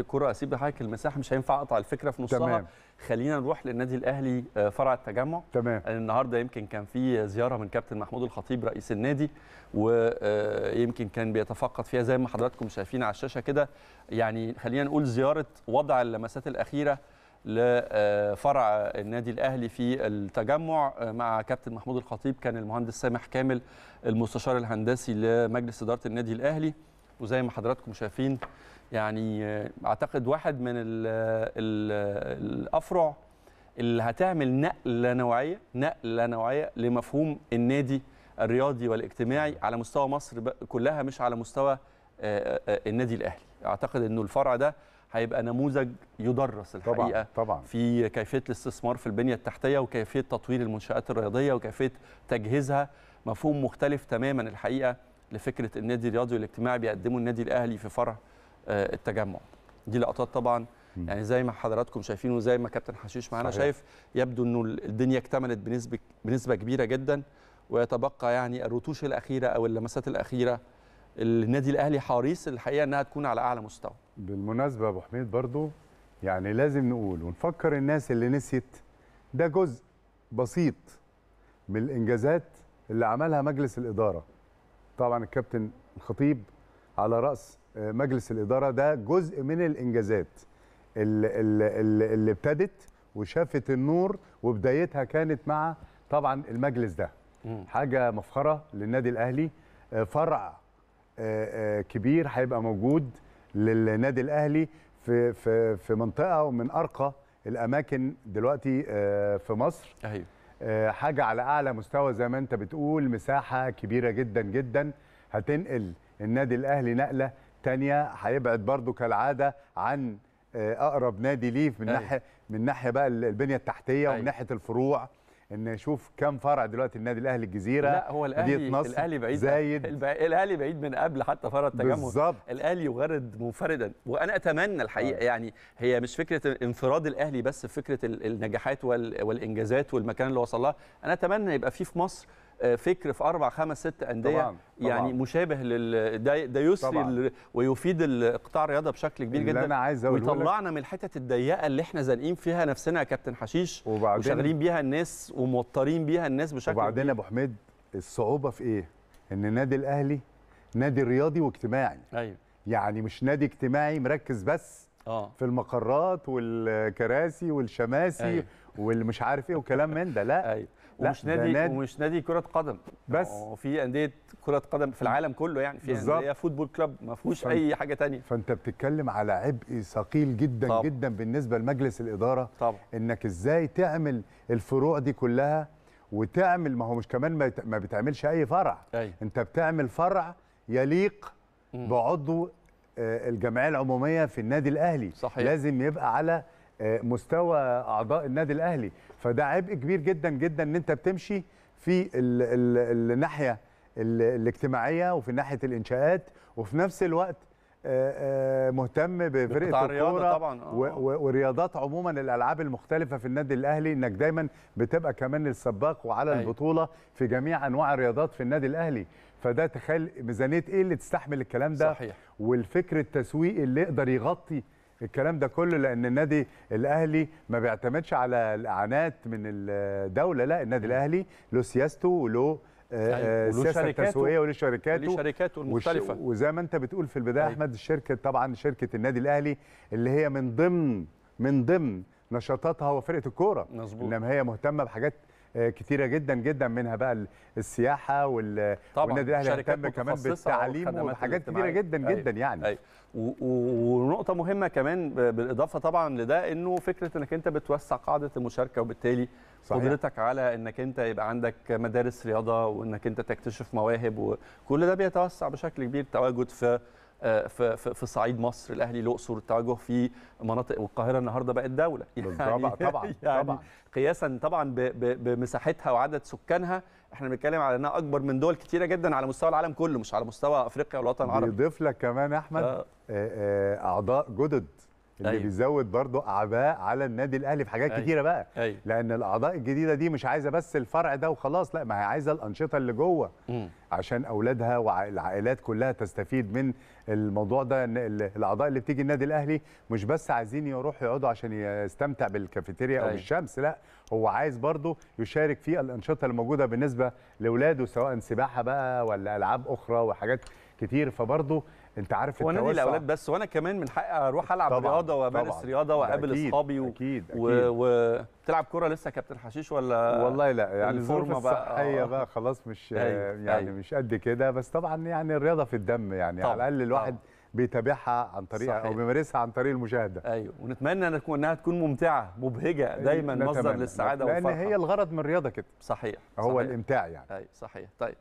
الكره اسيب لحضرتك المساحه مش هينفع اقطع الفكره في نصها تمام. خلينا نروح للنادي الاهلي آه، فرع التجمع تمام النهارده يمكن كان في زياره من كابتن محمود الخطيب رئيس النادي ويمكن آه، كان بيتفقد فيها زي ما حضراتكم شايفين على الشاشه كده يعني خلينا نقول زياره وضع اللمسات الاخيره لفرع آه، النادي الاهلي في التجمع مع كابتن محمود الخطيب كان المهندس سامح كامل المستشار الهندسي لمجلس اداره النادي الاهلي وزي ما حضراتكم شايفين يعني اعتقد واحد من الـ الـ الافرع اللي هتعمل نقله نوعيه نقله نوعيه لمفهوم النادي الرياضي والاجتماعي على مستوى مصر كلها مش على مستوى النادي الاهلي اعتقد انه الفرع ده هيبقى نموذج يدرس الحقيقه طبعا, طبعا. في كيفيه الاستثمار في البنيه التحتيه وكيفيه تطوير المنشات الرياضيه وكيفيه تجهيزها مفهوم مختلف تماما الحقيقه لفكره النادي الرياضي والاجتماعي بيقدمه النادي الاهلي في فرع آه، التجمع دي لقطات طبعا يعني زي ما حضراتكم شايفين وزي ما كابتن حشيش معانا شايف يبدو انه الدنيا اكتملت بنسبه بنسبه كبيره جدا ويتبقى يعني الرتوش الاخيره او اللمسات الاخيره النادي الاهلي حريص الحقيقه انها تكون على اعلى مستوى بالمناسبه يا ابو حميد برضو يعني لازم نقول ونفكر الناس اللي نسيت ده جزء بسيط من الانجازات اللي عملها مجلس الاداره طبعا الكابتن الخطيب على راس آه، مجلس الاداره ده جزء من الانجازات اللي, اللي ابتدت وشافت النور وبدايتها كانت مع طبعا المجلس ده حاجه مفخره للنادي الاهلي آه، فرع آه، كبير هيبقى موجود للنادي الاهلي في في في منطقه ومن ارقى الاماكن دلوقتي في مصر أيوه. آه، حاجه على اعلى مستوى زي ما انت بتقول مساحه كبيره جدا جدا هتنقل النادي الاهلي نقله تانية هيبعد برضو كالعاده عن آه، اقرب نادي ليه من أيوه. ناحيه من ناحيه بقى البنيه التحتيه ومن أيوه. ناحيه الفروع ان اشوف كم فرع دلوقتي النادي الاهلي الجزيره لا هو الاهلي نصر الاهلي بعيد زايد الاهلي بعيد من قبل حتى فرع التجمع بالظبط الاهلي يغرد منفردا وانا اتمنى الحقيقه آه. يعني هي مش فكره انفراد الاهلي بس فكره النجاحات والانجازات والمكان اللي وصل لها انا اتمنى يبقى في في مصر آه، فكر في اربع خمس ست انديه طبعاً. طبعاً. يعني مشابه لل ده, ده يسري ال... ويفيد القطاع الرياضه بشكل كبير جدا انا عايز ويطلعنا من الحتت الضيقه اللي احنا زانقين فيها نفسنا يا كابتن حشيش وبعدين وشغالين بيها الناس وموترين بيها الناس بشكل وبعدين يا ابو حميد الصعوبه في ايه؟ ان النادي الاهلي نادي رياضي واجتماعي ايوه يعني مش نادي اجتماعي مركز بس آه. في المقرات والكراسي والشماسي أيوه. واللي مش عارف ايه وكلام من ده لا ايوه لا ومش نادي, نادي ومش نادي كره قدم بس يعني وفي انديه كره قدم في العالم كله يعني في انديه فوتبول كلاب ما فيهوش اي حاجه تانية فانت بتتكلم على عبء ثقيل جدا طبعا. جدا بالنسبه لمجلس الاداره طبعا. انك ازاي تعمل الفروع دي كلها وتعمل ما هو مش كمان ما بتعملش اي فرع أي. انت بتعمل فرع يليق بعضو آه، الجمعيه العموميه في النادي الاهلي صحيح. لازم يبقى على مستوى اعضاء النادي الاهلي فده عبء كبير جدا جدا ان انت بتمشي في الناحيه الاجتماعيه وفي ناحيه الانشاءات وفي نفس الوقت آه، آه، مهتم بفرقه الرياضه طبعا آه. ورياضات عموما الالعاب المختلفه في النادي الاهلي انك دايما بتبقى كمان السباق وعلى أي. أيوه. البطوله في جميع انواع الرياضات في النادي الاهلي فده تخيل ميزانيه ايه اللي تستحمل الكلام ده صحيح والفكر التسويقي اللي يقدر يغطي الكلام ده كله لان النادي الاهلي ما بيعتمدش على الاعانات من الدوله لا النادي الاهلي له سياسته وله آه، يعني السياسه آه، التسويقيه ولشركاته ولشركاته المختلفه وزي ما انت بتقول في البدايه احمد الشركه طبعا شركه النادي الاهلي اللي هي من ضمن من ضمن نشاطاتها هو فرقه الكوره مظبوط انما هي مهتمه بحاجات آه، كتيره جدا جدا منها بقى السياحه وال... والنادي الاهلي مهتم كمان بالتعليم وحاجات كتيره جدا أيوة. جدا يعني أيوة. و... و... نقطه مهمه كمان بالاضافه طبعا لده انه فكره انك انت بتوسع قاعده المشاركه وبالتالي قدرتك على انك انت يبقى عندك مدارس رياضه وانك انت تكتشف مواهب وكل ده بيتوسع بشكل كبير التواجد في آه، في في صعيد مصر الاهلي الاقصر التوجه في مناطق والقاهره النهارده بقت دوله يعني طبعا طبعا يعني طبعا قياسا طبعا بمساحتها وعدد سكانها احنا بنتكلم على انها اكبر من دول كتيره جدا على مستوى العالم كله مش على مستوى افريقيا والوطن العربي يضيف لك كمان احمد آه. آه، اعضاء جدد اللي أيوة. بيزود برضه اعباء على النادي الاهلي في حاجات أيوة. كتيره بقى أيوة. لان الاعضاء الجديده دي مش عايزه بس الفرع ده وخلاص لا ما هي عايزه الانشطه اللي جوه مم. عشان اولادها والعائلات كلها تستفيد من الموضوع ده ان الاعضاء اللي بتيجي النادي الاهلي مش بس عايزين يروحوا يقعدوا عشان يستمتع بالكافيتيريا أيوة. او بالشمس لا هو عايز برضه يشارك في الانشطه الموجوده بالنسبه لاولاده سواء سباحه بقى ولا العاب اخرى وحاجات كتير فبرضه انت عارف هو نادي الاولاد بس وانا كمان من حقي اروح العب طبعًا رياضه وامارس رياضه واقابل اصحابي و... اكيد اكيد و... و... كوره لسه كابتن حشيش ولا والله لا يعني الظروف الصحيه بقى, آه. بقى خلاص مش أي. أيوه، يعني أي. أيوه. مش قد كده بس طبعا يعني الرياضه في الدم يعني طبعًا. على الاقل الواحد طبعًا. بيتابعها عن طريق صحيح. او بيمارسها عن طريق المشاهده ايوه ونتمنى انها تكون ممتعه مبهجه دايما مصدر للسعاده والفرحه لان هي الغرض من الرياضه كده صحيح هو صحيح. الامتاع يعني ايوه صحيح طيب